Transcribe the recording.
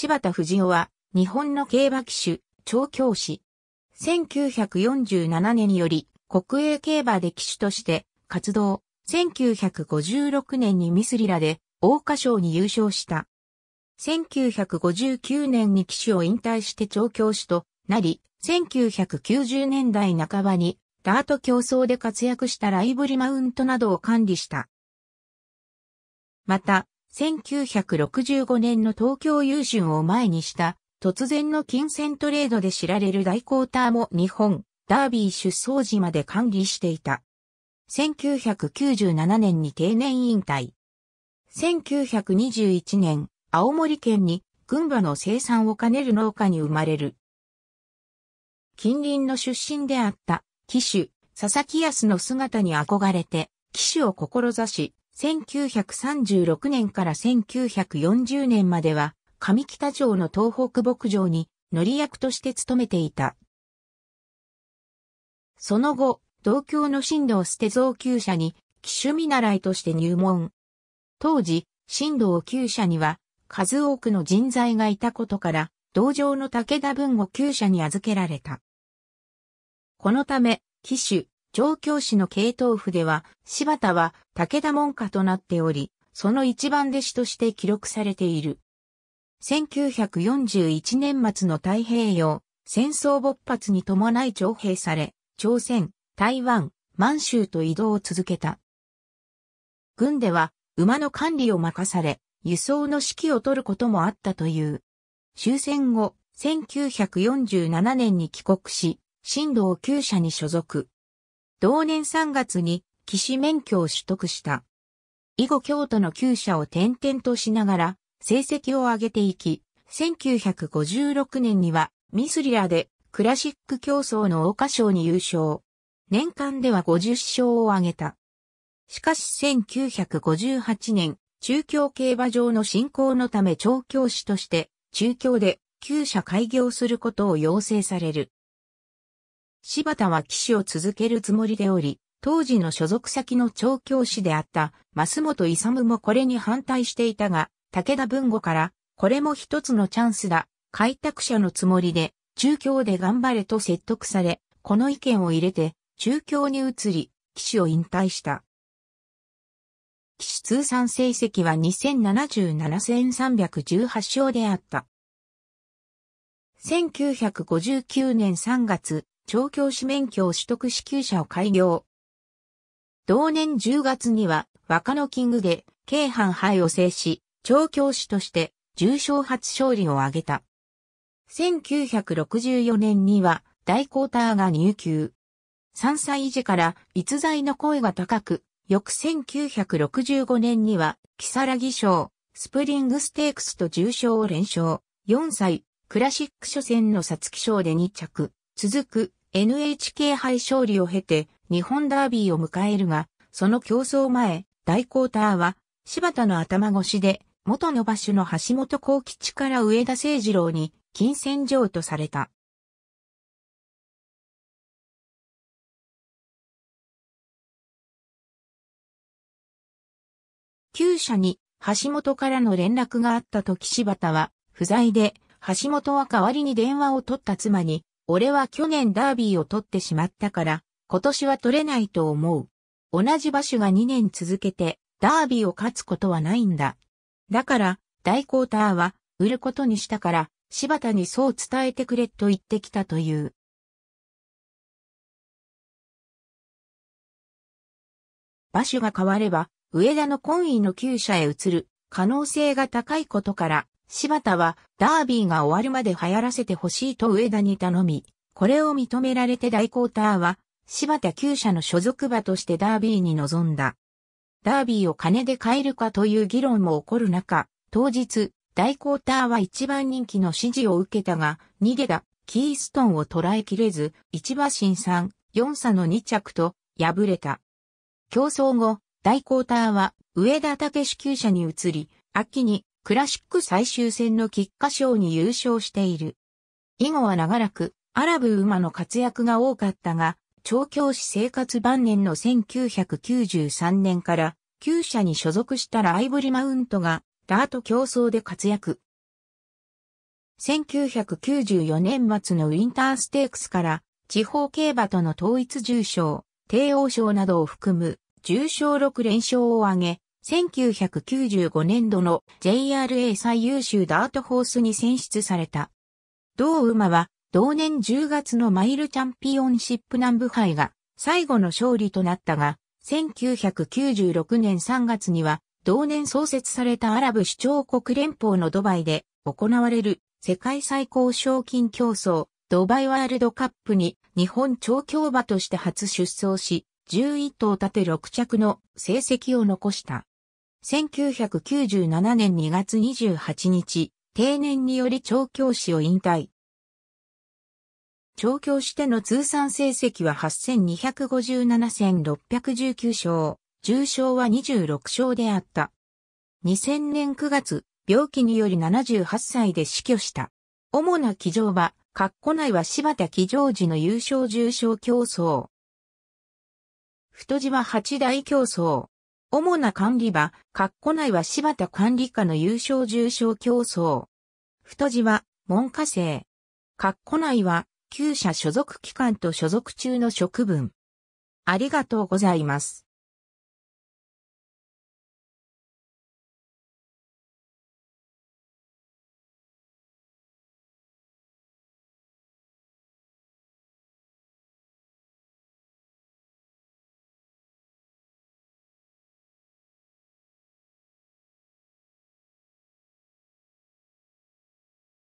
柴田藤夫は、日本の競馬騎手、調教師。1947年により、国営競馬で騎手として活動。1956年にミスリラで、大花賞に優勝した。1959年に騎手を引退して調教師となり、1990年代半ばにダート競争で活躍したライブリマウントなどを管理した。また、1965年の東京優春を前にした突然の金銭トレードで知られる大コーターも日本、ダービー出走時まで管理していた。1997年に定年引退。1921年、青森県に群馬の生産を兼ねる農家に生まれる。近隣の出身であった、騎手、佐々木康の姿に憧れて、騎手を志し、1936年から1940年までは、上北町の東北牧場に乗り役として勤めていた。その後、同郷の振動捨造旧社に、機種見習いとして入門。当時、新動旧社には、数多くの人材がいたことから、同情の武田文吾旧社に預けられた。このため、機種、調教師の系統府では、柴田は武田門下となっており、その一番弟子として記録されている。1941年末の太平洋戦争勃発に伴い徴兵され、朝鮮、台湾、満州と移動を続けた。軍では馬の管理を任され、輸送の指揮を取ることもあったという。終戦後、1947年に帰国し、新道旧社に所属。同年3月に騎士免許を取得した。以後京都の旧社を転々としながら成績を上げていき、1956年にはミスリラでクラシック競争の桜花賞に優勝。年間では50勝を挙げた。しかし1958年、中京競馬場の振興のため調教師として、中京で旧社開業することを要請される。柴田は騎士を続けるつもりでおり、当時の所属先の調教師であった増本勇もこれに反対していたが、武田文吾から、これも一つのチャンスだ、開拓者のつもりで、中京で頑張れと説得され、この意見を入れて、中京に移り、騎士を引退した。騎士通算成績は2077 318勝であった。1959年3月、調教師免許を取得し厩舎を開業。同年10月には若野キングで京阪杯を制し、調教師として重賞初勝利を挙げた。1964年には大コーターが入級。3歳以時から逸材の声が高く、翌1965年には、木更木賞、スプリングステークスと重賞を連勝、4歳、クラシック初戦の皐月賞で2着、続く、NHK 杯勝利を経て日本ダービーを迎えるが、その競争前、大コーターは柴田の頭越しで元の場所の橋本幸吉から上田聖二郎に金銭譲渡された。旧社に橋本からの連絡があった時柴田は不在で、橋本は代わりに電話を取った妻に俺は去年ダービーを取ってしまったから、今年は取れないと思う。同じ場所が2年続けて、ダービーを勝つことはないんだ。だから、大コーターは、売ることにしたから、柴田にそう伝えてくれと言ってきたという。場所が変われば、上田の懇意の厩舎へ移る可能性が高いことから、柴田はダービーが終わるまで流行らせてほしいと上田に頼み、これを認められて大コーターは柴田旧社の所属馬としてダービーに臨んだ。ダービーを金で買えるかという議論も起こる中、当日、大コーターは一番人気の支持を受けたが、逃げた、キーストンを捉えきれず、一馬身3、4差の2着と、敗れた。競争後、大コーターは、上田武志旧社に移り、秋にクラシック最終戦の菊花賞に優勝している。以後は長らくアラブ馬の活躍が多かったが、調教師生活晩年の1993年から旧社に所属したライブリマウントがダート競争で活躍。1994年末のウィンターステークスから地方競馬との統一重賞、帝王賞などを含む重賞6連勝を挙げ、1995年度の JRA 最優秀ダートホースに選出された。同馬は同年10月のマイルチャンピオンシップ南部杯が最後の勝利となったが、1996年3月には同年創設されたアラブ首長国連邦のドバイで行われる世界最高賞金競争ドバイワールドカップに日本超強馬として初出走し、1 1頭立て6着の成績を残した。1997年2月28日、定年により調教師を引退。調教しての通算成績は8257戦619勝、重賞は26勝であった。2000年9月、病気により78歳で死去した。主な騎乗は、括弧内は柴田騎乗時の優勝重賞競争。太字は八大競争。主な管理場、括弧内は柴田管理下の優勝重賞競争。太字は、文科生。括弧内は、旧社所属機関と所属中の職分。ありがとうございます。